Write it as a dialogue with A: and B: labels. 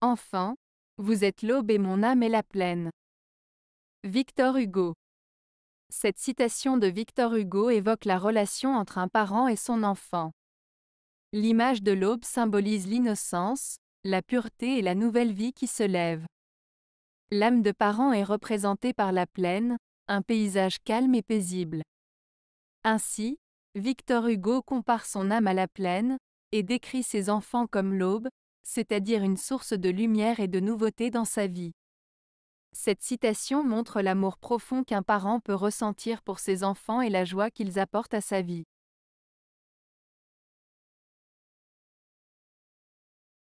A: Enfin, vous êtes l'aube et mon âme est la plaine. Victor Hugo. Cette citation de Victor Hugo évoque la relation entre un parent et son enfant. L'image de l'aube symbolise l'innocence, la pureté et la nouvelle vie qui se lève. L'âme de parent est représentée par la plaine, un paysage calme et paisible. Ainsi, Victor Hugo compare son âme à la plaine, et décrit ses enfants comme l'aube, c'est-à-dire une source de lumière et de nouveauté dans sa vie. Cette citation montre l'amour profond qu'un parent peut ressentir pour ses enfants et la joie qu'ils apportent à sa vie.